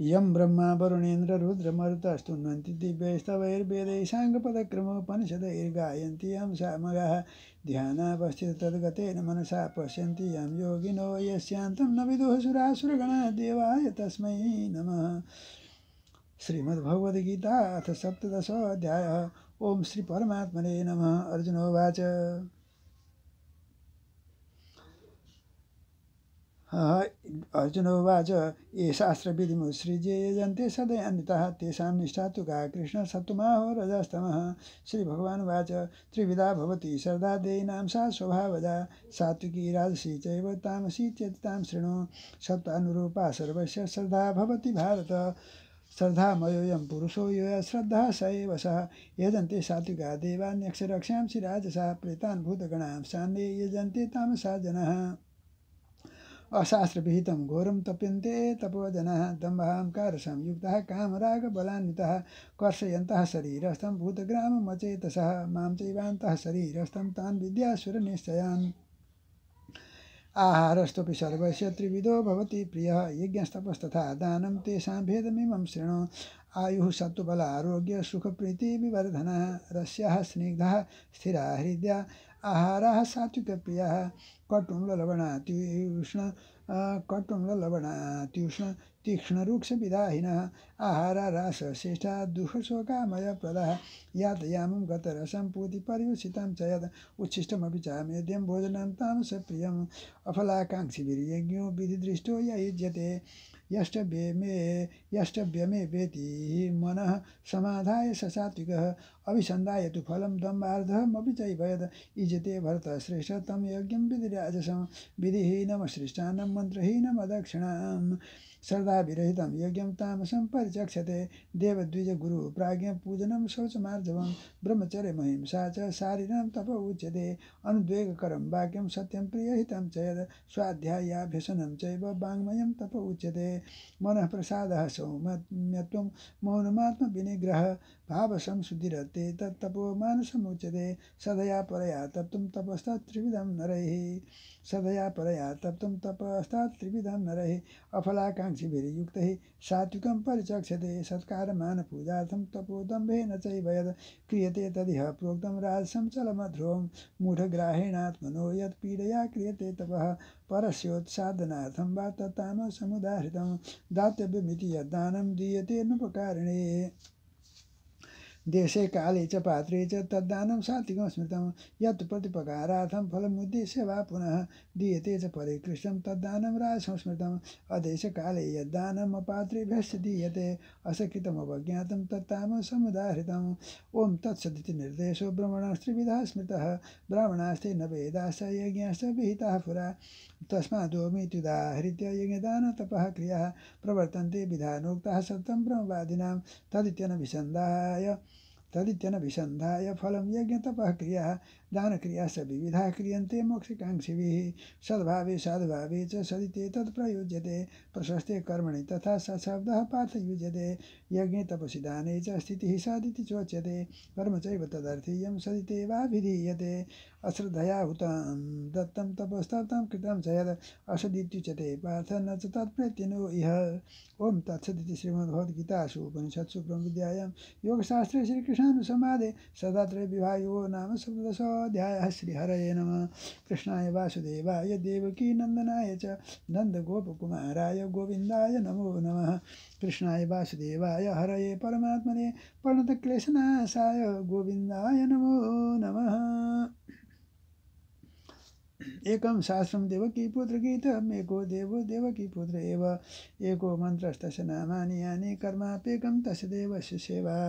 यम ब्रह्मा वरुणेन्द्र रुद्रमरुतस्तुन्वन्ति दिव्यैस्तवैर्वेदै साङ्गपदक्रमोपनिषदैर्गायन्ति यं सामगाः ध्यानावस्थित तद्गतेन मनसा पश्यन्ति यं योगिनो यस्यान्तं न विदुः सुरासुरगणः देवाय तस्मै नमः श्रीमद्भगवद्गीता अथ सप्तदशोऽध्यायः ॐ श्रीपरमात्मने नमः अर्जुनोवाच अर्जुनोवाच ये शास्त्र उत्सृज्य यजंते सदयानता सदै अन्यतः तेषां निष्ठा तु का कृष्ण श्री भगवान उवाच त्रिविधा भवती श्रद्धा देयिनां सा स्वभावदा सात्विकी राजसी चमसी तामसी शृणु सत्ता सर्वस्य श्रद्धा भवती भारत मयोयम पुरुषो यो श्रद्धा स एव सः यजन्ते सात्विका देवान्यक्षरक्षांसि श्रीराजसा प्रेतान् भूतगणां सान्ये यजन्ते तामसा जनः अशास्त्रविहितं घोरं तप्यन्ते तपोजनः दम्भहाङ्कारसां युक्तः कामरागबलान्वितः कर्षयन्तः शरीरस्थं भूतग्राममचेतसः मां चैवान्तः शरीरस्थं तान् विद्यासुरनिश्चयान् आहारस्तु सर्व त्रिविधो भवति प्रियः यज्ञस्तपस्तथा दानं तेषां भेदमिमं शृणु आयुः सत्तु बल आरोग्य सुखप्रीतिविवर्धनः रस्यः स्निग्धः स्थिरः हृदया आहारः सात्विकप्रियः कटुं लवणात्युष्ण तीक्ष्ण रुक्ष आहार रास कर्तुं ललवणात्युष्ण तीक्ष्णरूक्षविदाहिनः आहारारासश्रेष्ठा दुःखशोकामयप्रदः यातयामं गतरसं पूतिपर्युषितं च यद् उच्छिष्टमपि चामेद्यं भोजनं तामसप्रियम् अफलाकाङ्क्षिभिर्यज्ञो विधिदृष्टो ययुज्यते यष्टव्यमे यष्टव्यमे वेति मनः समाधाय स सात्विकः तु फलम तम आर्धम् अपि चैभयद इजते भरत श्रेष्ठ तं श्रेष्ठानम विधिराजसं विधिहीनमश्रेष्ठानं मन्त्रहीनमदक्षिणां श्रद्धाभिरहितं यज्ञं तामसम परिचक्षते देवद्विजगुरु प्राज्ञपूजनं शौचमार्जवं ब्रह्मचर्यमहिंसा च शारीरम तप उच्यते अनुद्वेगकरं वाक्यं सत्यं प्रियहितं च यद् स्वाध्यायाभ्यसनं चैव वाङ्मयं तप उच्यते मनः प्रसादः सौम्यत्वं मौनमात्मविनिग्रह भावसंशुद्धिरत् प्रवर्ते तत्पो तत्तपो मानसमुच्यते सदया परया तप्तुं तपस्ता त्रिविध नर सदया परया तप्तुं तपस्तात् त्रिविधं नरैः अफलाकाङ्क्षिभिर्युक्तैः सात्विकं परिचक्षते सत्कारमानपूजार्थं तपोदम्भेन चैव यद् क्रियते तदिह प्रोक्त राजसं मध्रुव मूढग्राहेणात्मनो यत्पीडया क्रियते तप परस्योत्सादनार्थं वा तत्तामसमुदाहृतं दातव्यमिति यद्दानं दीयते नुपकारिणे देशे काले च पात्रे च तद्दानं सात्विकं स्मृतं यत् प्रतिपकारार्थं फलमुद्देश्य वा पुनः दीयते च परिकृष्टं तद्दानं राजसंस्मृतम् अदेशकाले यद्दानम् अपात्रेभ्यश्च दीयते असकृतमवज्ञातं समुदाहृतम् ॐ तत्सदिति निर्देशो ब्रह्मणास्त्रिविधा स्मृतः ब्राह्मणास्ते न वेदाश्च यज्ञाश्च विहिताः पुरा तस्मादोमित्युदाहृत्य यज्ञदानतपः क्रियाः प्रवर्तन्ते विधानोक्ताः सत्यं ब्रह्मवादिनां तदित्यनभिसन्धाय तदित्यन विसन्धाय यज्ञ तप क्रिया दानक्रिया सविविधा विविधा मोक्षकाङ्क्षिभिः सद्भावे सद्भावे सद्भाव सदि ते तत्प्रयुज्यते प्रशस्ते कर्मणि तथा स शब्दः पार्थयुज्यते यज्ञे तपसि दाने च स्थितिः सदिति चोच्यते कर्म चदर्थीय तदर्थीयं सदि अश्रद्धया हुत दत्तं तपस्तप्तं कृत च यद् पार्थ न च इह ओं तत्सदी श्रीमद्भगवद्गीतासु उपनिषत्सु ब्रह्मविद्यायां योगशास्त्रे श्रीकृष्णानुसमादे सदात्रय विभाग नाम सप्तदश सर्वोध्याय श्रीहरये नम कृष्णाय वासुदेवाय नंदनाय च नन्दगोपकुमाराय गोविंदय नमो नम कृष्णाय वासुदेवाय हरये परमात्मने प्रणतक्लेशनाशाय गोविंदय नमो नम एकम शास्त्रम देवकी पुत्र गीत मेको देव देवकी पुत्र एव एको मंत्रस्तस्य नामानि यानि कर्माप्येकं तस देवस्य सेवा